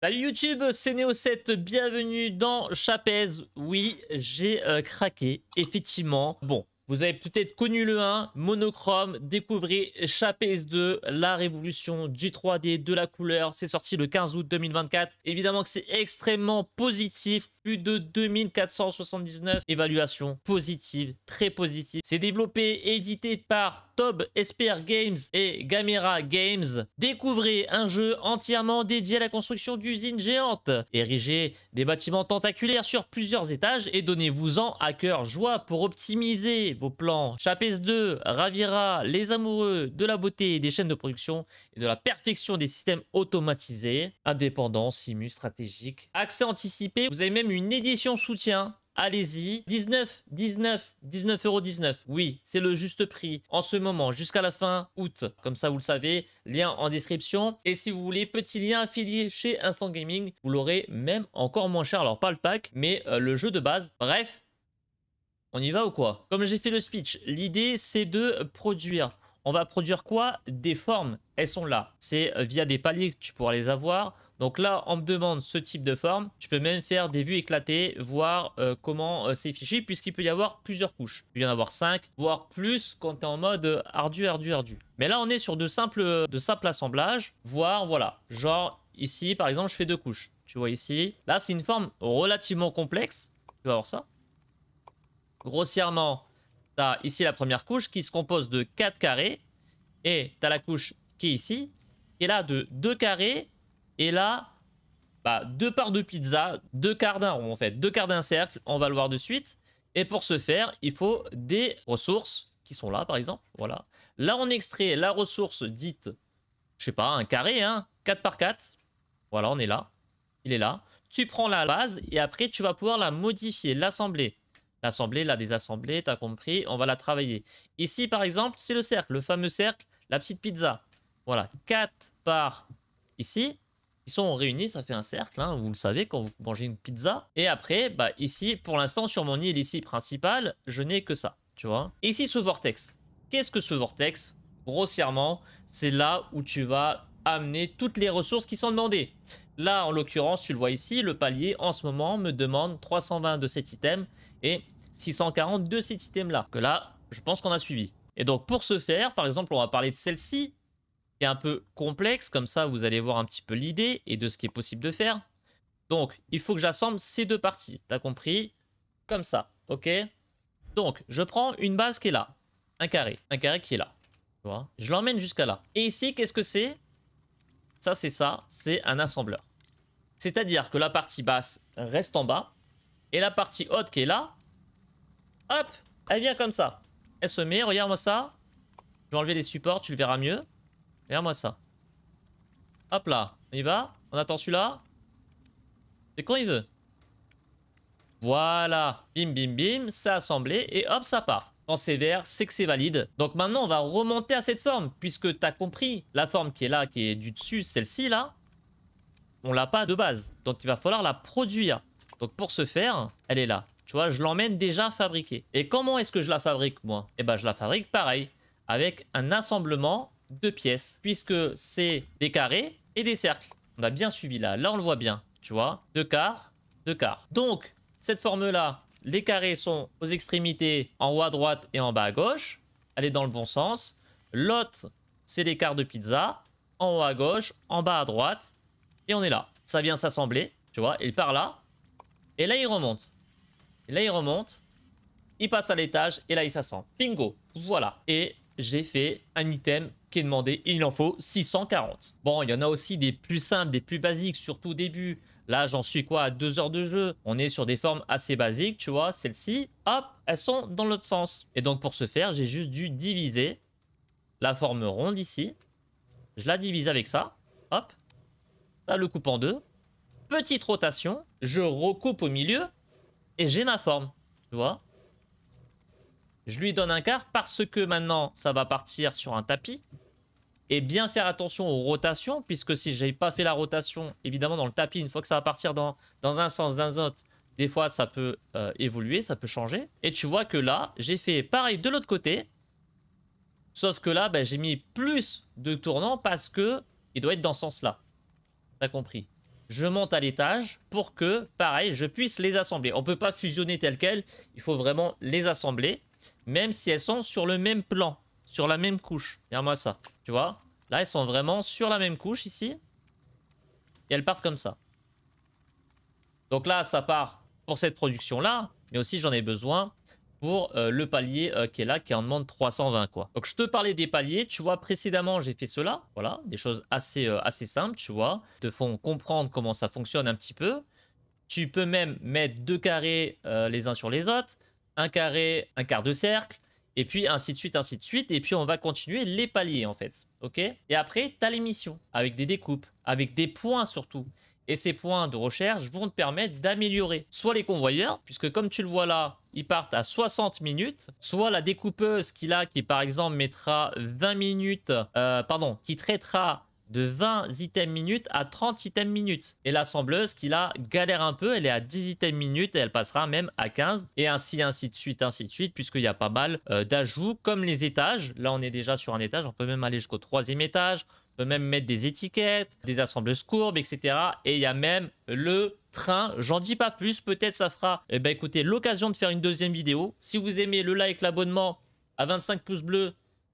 Salut YouTube, c'est Neo7, bienvenue dans Chapez. Oui, j'ai euh, craqué, effectivement. Bon, vous avez peut-être connu le 1, monochrome, découvrez PS2, la révolution du 3D, de la couleur. C'est sorti le 15 août 2024. Évidemment que c'est extrêmement positif, plus de 2479 évaluations positives, très positives. C'est développé et édité par Tob SPR Games et Gamera Games. Découvrez un jeu entièrement dédié à la construction d'usines géantes. Érigez des bâtiments tentaculaires sur plusieurs étages et donnez-vous-en à cœur joie pour optimiser vos plans. Chapitre 2 ravira les amoureux de la beauté des chaînes de production et de la perfection des systèmes automatisés, indépendance simus, stratégique, accès anticipé. Vous avez même une édition soutien allez-y. 19, 19, 19, Oui, c'est le juste prix en ce moment jusqu'à la fin août. Comme ça, vous le savez, lien en description. Et si vous voulez, petit lien affilié chez Instant Gaming, vous l'aurez même encore moins cher. Alors, pas le pack, mais euh, le jeu de base. Bref, on y va ou quoi Comme j'ai fait le speech, l'idée c'est de produire. On va produire quoi Des formes. Elles sont là. C'est euh, via des paliers que tu pourras les avoir. Donc là, on me demande ce type de forme. Tu peux même faire des vues éclatées, voir euh, comment euh, c'est fichu, puisqu'il peut y avoir plusieurs couches. Il peut y en avoir 5, voire plus quand tu es en mode ardu, ardu, ardu. Mais là, on est sur de simples, de simples assemblages, voir voilà. Genre ici, par exemple, je fais deux couches. Tu vois ici. Là, c'est une forme relativement complexe. Tu vas voir ça grossièrement, tu as ici la première couche qui se compose de 4 carrés. Et tu as la couche qui est ici, et là de 2 carrés. Et là, bah, 2 parts de pizza, deux quarts d'un rond en fait, deux quarts d'un cercle, on va le voir de suite. Et pour ce faire, il faut des ressources qui sont là par exemple. Voilà. Là, on extrait la ressource dite, je sais pas, un carré, hein, 4 par 4. Voilà, on est là. Il est là. Tu prends la base et après, tu vas pouvoir la modifier, l'assembler. L'assemblée, la désassemblée, t'as compris, on va la travailler. Ici, par exemple, c'est le cercle, le fameux cercle, la petite pizza. Voilà, quatre par ici, ils sont réunis, ça fait un cercle, hein, vous le savez, quand vous mangez une pizza. Et après, bah, ici, pour l'instant, sur mon île ici principale, je n'ai que ça, tu vois. Ici, ce vortex. Qu'est-ce que ce vortex Grossièrement, c'est là où tu vas amener toutes les ressources qui sont demandées. Là, en l'occurrence, tu le vois ici, le palier, en ce moment, me demande 320 de cet item et 640 de cet item-là. Que là, je pense qu'on a suivi. Et donc pour ce faire, par exemple, on va parler de celle-ci, qui est un peu complexe, comme ça vous allez voir un petit peu l'idée et de ce qui est possible de faire. Donc il faut que j'assemble ces deux parties, t'as compris Comme ça, ok Donc je prends une base qui est là, un carré, un carré qui est là. Tu vois je l'emmène jusqu'à là. Et ici, qu'est-ce que c'est Ça c'est ça, c'est un assembleur. C'est-à-dire que la partie basse reste en bas, et la partie haute qui est là, hop, elle vient comme ça. Elle se met, regarde-moi ça. Je vais enlever les supports, tu le verras mieux. Regarde-moi ça. Hop là, on y va. On attend celui-là. C'est quand il veut. Voilà, bim bim bim, c'est assemblé et hop, ça part. Quand c'est vert, c'est que c'est valide. Donc maintenant, on va remonter à cette forme, puisque tu as compris, la forme qui est là, qui est du dessus, celle-ci là, on l'a pas de base. Donc il va falloir la produire. Donc pour ce faire, elle est là. Tu vois, je l'emmène déjà fabriquée. Et comment est-ce que je la fabrique moi Eh ben je la fabrique pareil, avec un assemblement de pièces, puisque c'est des carrés et des cercles. On a bien suivi là, là on le voit bien, tu vois, deux quarts, deux quarts. Donc cette forme-là, les carrés sont aux extrémités en haut à droite et en bas à gauche. Elle est dans le bon sens. L'autre, c'est l'écart de pizza. En haut à gauche, en bas à droite. Et on est là. Ça vient s'assembler, tu vois. Et par là, et là, il remonte. Et là, il remonte. Il passe à l'étage et là, il s'assent. Bingo. Voilà. Et j'ai fait un item qui est demandé. Il en faut 640. Bon, il y en a aussi des plus simples, des plus basiques, surtout au début. Là, j'en suis quoi à deux heures de jeu On est sur des formes assez basiques, tu vois. Celles-ci, hop, elles sont dans l'autre sens. Et donc, pour ce faire, j'ai juste dû diviser la forme ronde ici. Je la divise avec ça. Hop. Ça le coupe en deux petite rotation, je recoupe au milieu et j'ai ma forme, tu vois. Je lui donne un quart parce que maintenant, ça va partir sur un tapis. Et bien faire attention aux rotations, puisque si n'ai pas fait la rotation, évidemment dans le tapis, une fois que ça va partir dans, dans un sens, dans un autre, des fois ça peut euh, évoluer, ça peut changer. Et tu vois que là, j'ai fait pareil de l'autre côté, sauf que là, ben, j'ai mis plus de tournants parce que il doit être dans ce sens-là. T'as compris je monte à l'étage pour que, pareil, je puisse les assembler. On ne peut pas fusionner tel quelles, il faut vraiment les assembler, même si elles sont sur le même plan, sur la même couche. Regarde-moi ça, tu vois Là, elles sont vraiment sur la même couche ici, et elles partent comme ça. Donc là, ça part pour cette production-là, mais aussi j'en ai besoin pour euh, le palier euh, qui est là, qui en demande 320 quoi. Donc je te parlais des paliers, tu vois, précédemment j'ai fait cela, voilà, des choses assez, euh, assez simples, tu vois, te font comprendre comment ça fonctionne un petit peu. Tu peux même mettre deux carrés les uns sur les autres, un carré, un quart de cercle, et puis ainsi de suite, ainsi de suite, et puis on va continuer les paliers en fait, ok Et après, tu as les missions, avec des découpes, avec des points surtout. Et ces points de recherche vont te permettre d'améliorer soit les convoyeurs, puisque comme tu le vois là, ils partent à 60 minutes, soit la découpeuse qu'il a, qui par exemple mettra 20 minutes, euh, pardon, qui traitera de 20 items minutes à 30 items minutes. Et l'assembleuse qui là galère un peu, elle est à 10 items minutes et elle passera même à 15 et ainsi ainsi de suite ainsi de suite puisqu'il y a pas mal euh, d'ajouts comme les étages. Là on est déjà sur un étage, on peut même aller jusqu'au troisième étage, on peut même mettre des étiquettes, des assembleuses courbes etc. Et il y a même le train, j'en dis pas plus, peut-être ça fera eh ben, écoutez l'occasion de faire une deuxième vidéo. Si vous aimez le like, l'abonnement à 25 pouces bleus,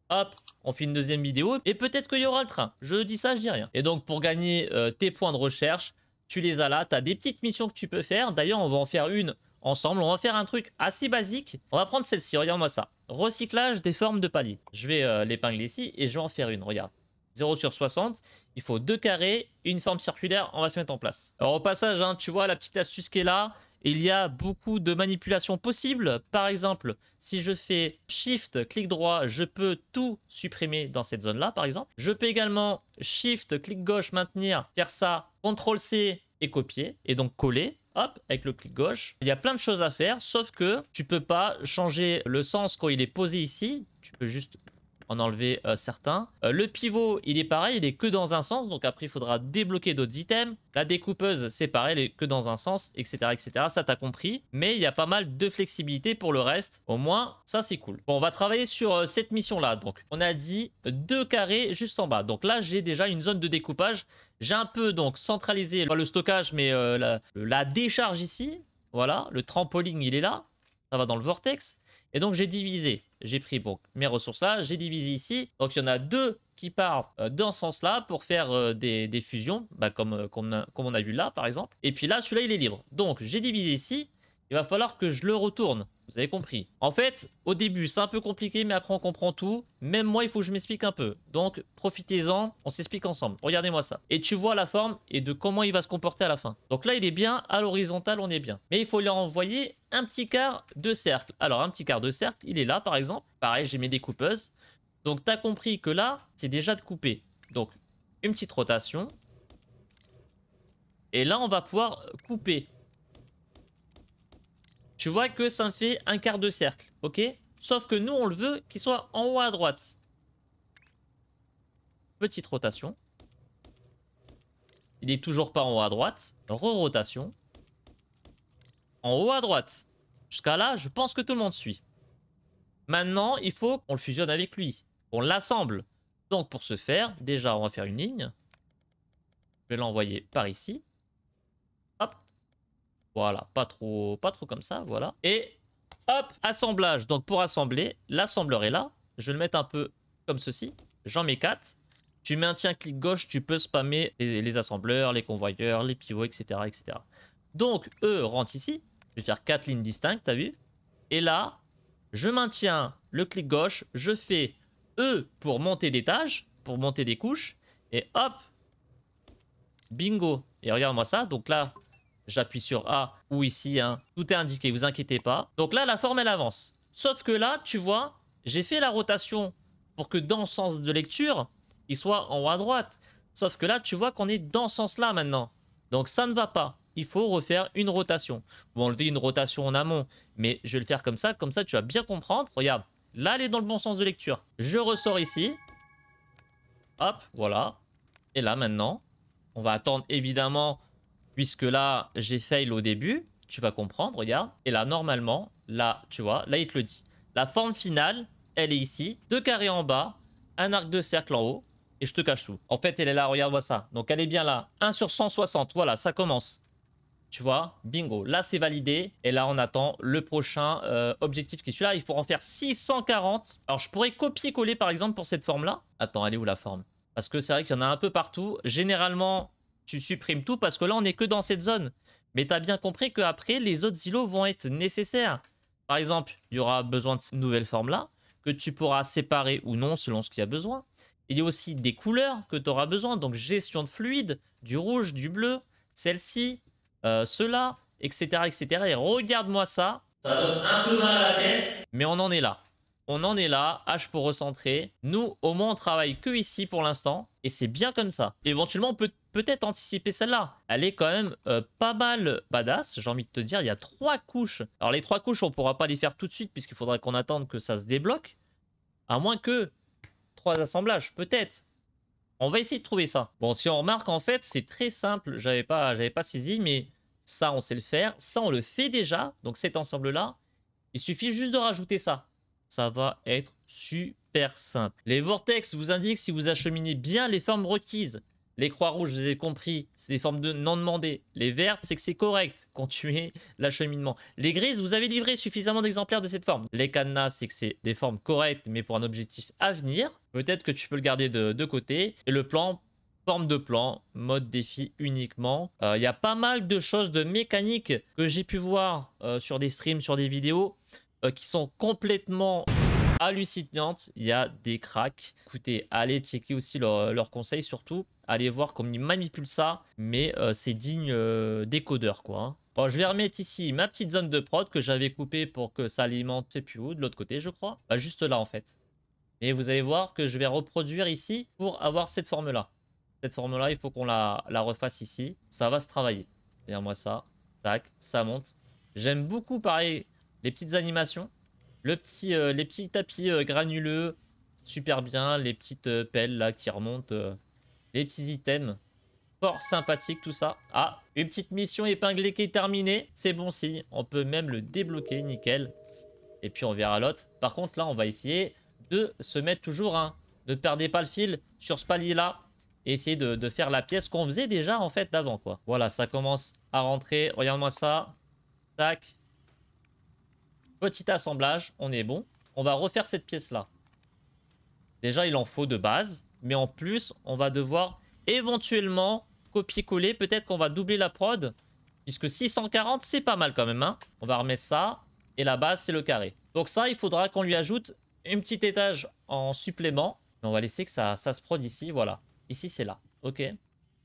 hop on fait une deuxième vidéo et peut-être qu'il y aura le train. Je dis ça, je dis rien. Et donc pour gagner euh, tes points de recherche, tu les as là, tu as des petites missions que tu peux faire. D'ailleurs, on va en faire une ensemble. On va faire un truc assez basique. On va prendre celle-ci, regarde-moi ça. Recyclage des formes de palier. Je vais euh, l'épingler ici et je vais en faire une, regarde. 0 sur 60, il faut deux carrés, une forme circulaire, on va se mettre en place. Alors au passage, hein, tu vois la petite astuce qui est là, il y a beaucoup de manipulations possibles. Par exemple, si je fais Shift, clic droit, je peux tout supprimer dans cette zone-là, par exemple. Je peux également Shift, clic gauche, maintenir, faire ça, CTRL-C et copier, et donc coller. Hop, avec le clic gauche. Il y a plein de choses à faire, sauf que tu peux pas changer le sens quand il est posé ici. Tu peux juste en enlever euh, certains. Euh, le pivot, il est pareil, il est que dans un sens, donc après il faudra débloquer d'autres items. La découpeuse, c'est pareil, elle est que dans un sens, etc. etc. Ça t'as compris. Mais il y a pas mal de flexibilité pour le reste. Au moins, ça c'est cool. Bon, on va travailler sur euh, cette mission-là. Donc, on a dit deux carrés juste en bas. Donc là, j'ai déjà une zone de découpage. J'ai un peu donc centralisé le stockage, mais la, la décharge ici. Voilà, le trampoline, il est là. Ça va dans le vortex. Et donc j'ai divisé, j'ai pris bon, mes ressources là, j'ai divisé ici. Donc il y en a deux qui partent euh, dans ce sens-là pour faire euh, des, fusions, bah, comme, euh, comme on a vu là par exemple. Et puis là, celui-là il est libre. Donc j'ai divisé ici, il va falloir que je le retourne. Vous avez compris. En fait, au début, c'est un peu compliqué, mais après, on comprend tout. Même moi, il faut que je m'explique un peu. Donc, profitez-en, on s'explique ensemble. Regardez-moi ça. Et tu vois la forme et de comment il va se comporter à la fin. Donc là, il est bien, à l'horizontale, on est bien. Mais il faut leur envoyer un petit quart de cercle. Alors, un petit quart de cercle, il est là, par exemple. Pareil, j'ai mis des coupeuses. Donc, tu as compris que là, c'est déjà de couper. Donc, une petite rotation. Et là, on va pouvoir couper. Tu vois que ça me fait un quart de cercle, ok Sauf que nous, on le veut qu'il soit en haut à droite. Petite rotation. Il est toujours pas en haut à droite. Re-rotation. En haut à droite. Jusqu'à là, je pense que tout le monde suit. Maintenant, il faut qu'on le fusionne avec lui. On l'assemble. Donc pour ce faire, déjà, on va faire une ligne. Je vais l'envoyer par ici. Voilà, pas trop, pas trop comme ça, voilà. Et hop, assemblage. Donc pour assembler, l'assembleur est là. Je vais le mettre un peu comme ceci. J'en mets 4. Tu maintiens clic gauche, tu peux spammer les, assembleurs, les convoyeurs, les pivots, etc., etc. Donc, E rentre ici. Je vais faire 4 lignes distinctes, t'as vu Et là, je maintiens le clic gauche, je fais E pour monter des tâches, pour monter des couches, et hop Bingo Et regarde-moi ça, donc là, J'appuie sur A ou ici, hein. tout est indiqué, vous inquiétez pas. Donc là, la forme, elle avance. Sauf que là, tu vois, j'ai fait la rotation pour que dans le sens de lecture, il soit en haut à droite. Sauf que là, tu vois qu'on est dans ce sens-là maintenant. Donc ça ne va pas. Il faut refaire une rotation. Ou enlever une rotation en amont. Mais je vais le faire comme ça. Comme ça, tu vas bien comprendre. Regarde, là, elle est dans le bon sens de lecture. Je ressors ici. Hop, voilà. Et là, maintenant, on va attendre évidemment Puisque là, j'ai fail au début. Tu vas comprendre, regarde. Et là, normalement, là, tu vois, là, il te le dit. La forme finale, elle est ici. Deux carrés en bas, un arc de cercle en haut. Et je te cache tout. En fait, elle est là, regarde, vois ça. Donc, elle est bien là. 1 sur 160, voilà, ça commence. Tu vois, bingo. Là, c'est validé. Et là, on attend le prochain euh, objectif qui est celui-là. Il faut en faire 640. Alors, je pourrais copier-coller, par exemple, pour cette forme-là. Attends, elle est où la forme Parce que c'est vrai qu'il y en a un peu partout. Généralement, tu supprimes tout parce que là, on n'est que dans cette zone. Mais tu as bien compris qu'après, les autres îlots vont être nécessaires. Par exemple, il y aura besoin de cette nouvelle forme-là, que tu pourras séparer ou non selon ce qu'il y a besoin. Il y a aussi des couleurs que tu auras besoin, donc gestion de fluide, du rouge, du bleu, celle-ci, euh, cela, etc., etc. Et regarde-moi ça. Ça donne un peu mal à la tête. Mais on en est là. On en est là, H pour recentrer. Nous, au moins, on travaille que ici pour l'instant. Et c'est bien comme ça. Éventuellement, on peut peut-être anticiper celle-là. Elle est quand même euh, pas mal badass, j'ai envie de te dire. Il y a trois couches. Alors les trois couches, on pourra pas les faire tout de suite puisqu'il faudra qu'on attende que ça se débloque. À moins que trois assemblages, peut-être. On va essayer de trouver ça. Bon, si on remarque, en fait, c'est très simple. J'avais pas, j'avais pas saisi, mais ça, on sait le faire. Ça, on le fait déjà. Donc cet ensemble-là, il suffit juste de rajouter ça. Ça va être super simple. Les vortex vous indiquent si vous acheminez bien les formes requises. Les croix rouges, vous les ai compris, c'est des formes de non demandées. Les vertes, c'est que c'est correct, continuez l'acheminement. Les grises, vous avez livré suffisamment d'exemplaires de cette forme. Les cadenas, c'est que c'est des formes correctes, mais pour un objectif à venir. Peut-être que tu peux le garder de, côté. Et le plan, forme de plan, mode défi uniquement. Il euh, y a pas mal de choses de mécaniques que j'ai pu voir euh, sur des streams, sur des vidéos, euh, qui sont complètement hallucinantes. Il y a des cracks. Écoutez, allez checker aussi leurs conseils surtout. Allez voir comme il manipule ça, mais euh, c'est digne euh, décodeur. quoi. Hein. Bon, je vais remettre ici ma petite zone de prod que j'avais coupée pour que ça alimente plus haut. de l'autre côté, je crois. Bah, juste là, en fait. Et vous allez voir que je vais reproduire ici pour avoir cette forme-là. Cette forme-là, il faut qu'on la, refasse ici. Ça va se travailler. Derrière moi, ça. Tac, ça monte. J'aime beaucoup, pareil, les petites animations. Le petit, euh, les petits tapis granuleux, super bien. Les petites pelles là qui remontent. Les petits items. Fort sympathique tout ça. Ah, une petite mission épinglée qui est terminée. C'est bon si. On peut même le débloquer, nickel. Et puis on verra l'autre. Par contre là, on va essayer de se mettre toujours Ne perdez pas le fil sur ce palier là. Et essayer de, de faire la pièce qu'on faisait déjà en fait d'avant quoi. Voilà, ça commence à rentrer. Regarde-moi ça. Tac. Petit assemblage, on est bon. On va refaire cette pièce là. Déjà, il en faut de base. Mais en plus, on va devoir éventuellement copier-coller. Peut-être qu'on va doubler la prod. Puisque 640, c'est pas mal quand même. Hein. On va remettre ça. Et la base, c'est le carré. Donc ça, il faudra qu'on lui ajoute un petit étage en supplément. on va laisser que ça, ça se prod ici. Voilà. Ici, c'est là. OK.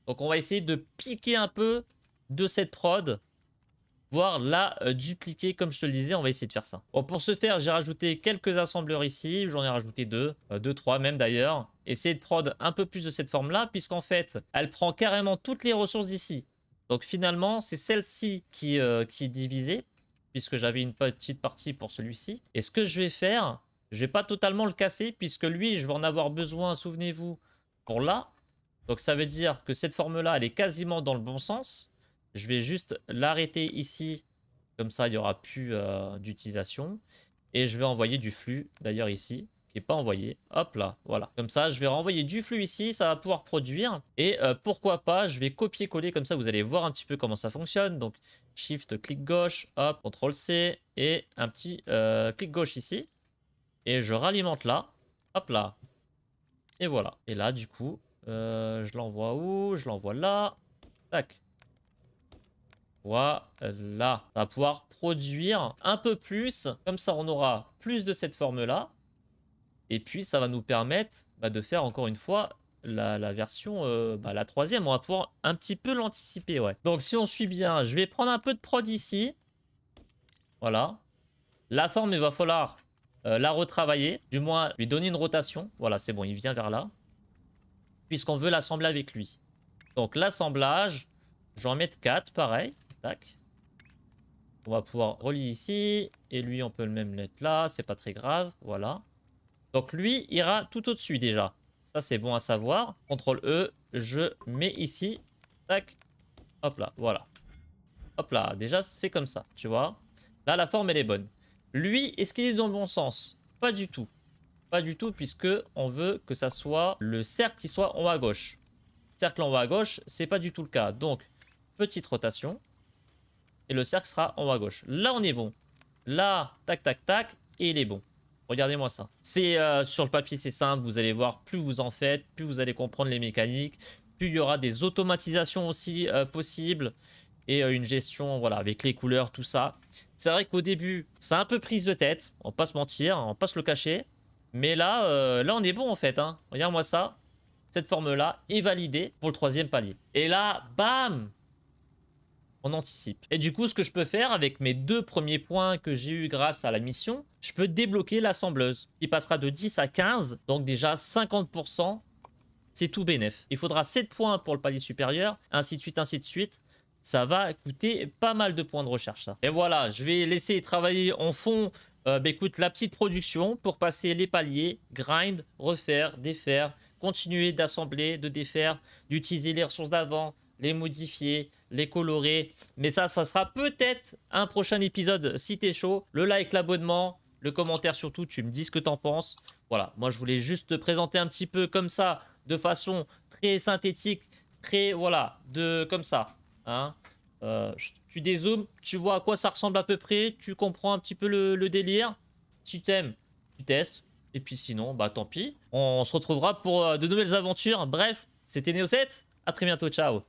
Donc on va essayer de piquer un peu de cette prod. Voir la euh, dupliquer comme je te le disais. On va essayer de faire ça. pour ce faire, j'ai rajouté quelques assembleurs ici. J'en ai rajouté deux, euh, deux, trois même d'ailleurs. Essayer de prod un peu plus de cette forme-là puisqu'en fait, elle prend carrément toutes les ressources d'ici. Donc finalement, c'est celle-ci qui, euh, qui est divisée puisque j'avais une petite partie pour celui-ci. Et ce que je vais faire, je vais pas totalement le casser puisque lui, je vais en avoir besoin, souvenez-vous, pour là. Donc ça veut dire que cette forme-là, elle est quasiment dans le bon sens. Je vais juste l'arrêter ici. Comme ça, il n'y aura plus euh, d'utilisation. Et je vais envoyer du flux, d'ailleurs ici, qui n'est pas envoyé. Hop là, voilà. Comme ça, je vais renvoyer du flux ici, ça va pouvoir produire. Et euh, pourquoi pas, je vais copier-coller, comme ça, vous allez voir un petit peu comment ça fonctionne. Donc, Shift, clic gauche, hop, CTRL-C, et un petit euh, clic gauche ici. Et je ralimente là. Hop là. Et voilà. Et là, du coup, je l'envoie où Je l'envoie là. Tac. Voilà. On va pouvoir produire un peu plus. Comme ça, on aura plus de cette forme-là. Et puis, ça va nous permettre bah, de faire, encore une fois, la, version, euh, bah, la troisième. On va pouvoir un petit peu l'anticiper, ouais. Donc, si on suit bien, je vais prendre un peu de prod ici. Voilà. La forme, il va falloir euh, la retravailler. Du moins, lui donner une rotation. Voilà, c'est bon, il vient vers là. Puisqu'on veut l'assembler avec lui. Donc, l'assemblage, j'en mets 4, pareil. Tac. On va pouvoir relier ici. Et lui, on peut le même mettre là. C'est pas très grave. Voilà. Donc lui ira tout au-dessus déjà. Ça, c'est bon à savoir. Contrôle E, je mets ici. Tac. Hop là, voilà. Hop là, déjà, c'est comme ça, tu vois. Là, la forme, elle est bonne. Lui, est-ce qu'il est dans le bon sens Pas du tout. Pas du tout, puisque on veut que ça soit le cercle qui soit en haut à gauche. Cercle en bas à gauche, c'est pas du tout le cas. Donc, petite rotation. Et le cercle sera en haut à gauche. Là, on est bon. Là, tac, tac, tac. Et il est bon. Regardez-moi ça. C'est euh, Sur le papier, c'est simple. Vous allez voir, plus vous en faites, plus vous allez comprendre les mécaniques. Plus il y aura des automatisations aussi euh, possibles. Et euh, une gestion, voilà, avec les couleurs, tout ça. C'est vrai qu'au début, c'est un peu prise de tête. On va pas se mentir, on va pas se le cacher. Mais là, là on est bon en fait. Hein. Regarde-moi ça cette forme-là est validée pour le troisième palier. Et là, bam on anticipe. Et du coup, ce que je peux faire avec mes deux premiers points que j'ai eu grâce à la mission, je peux débloquer l'assembleuse. il passera de 10 à 15, donc déjà 50%, c'est tout bénef. Il faudra 7 points pour le palier supérieur, ainsi de suite, ainsi de suite. Ça va coûter pas mal de points de recherche, Et voilà, je vais laisser travailler en fond euh, bah écoute, la petite production pour passer les paliers, grind, refaire, défaire, continuer d'assembler, de défaire, d'utiliser les ressources d'avant, les modifier, les colorer. Mais ça, ça sera peut-être un prochain épisode si t'es chaud. Le like, l'abonnement, le commentaire surtout, tu me dis ce que t'en penses. Voilà, moi je voulais juste te présenter un petit peu comme ça, de façon très synthétique, très, voilà, de comme ça. Hein euh, tu dézooms, tu vois à quoi ça ressemble à peu près, tu comprends un petit peu le, délire. Tu t'aimes, tu testes. Et puis sinon, bah tant pis. On se retrouvera pour euh, de nouvelles aventures. Bref, c'était Neo7. À très bientôt, ciao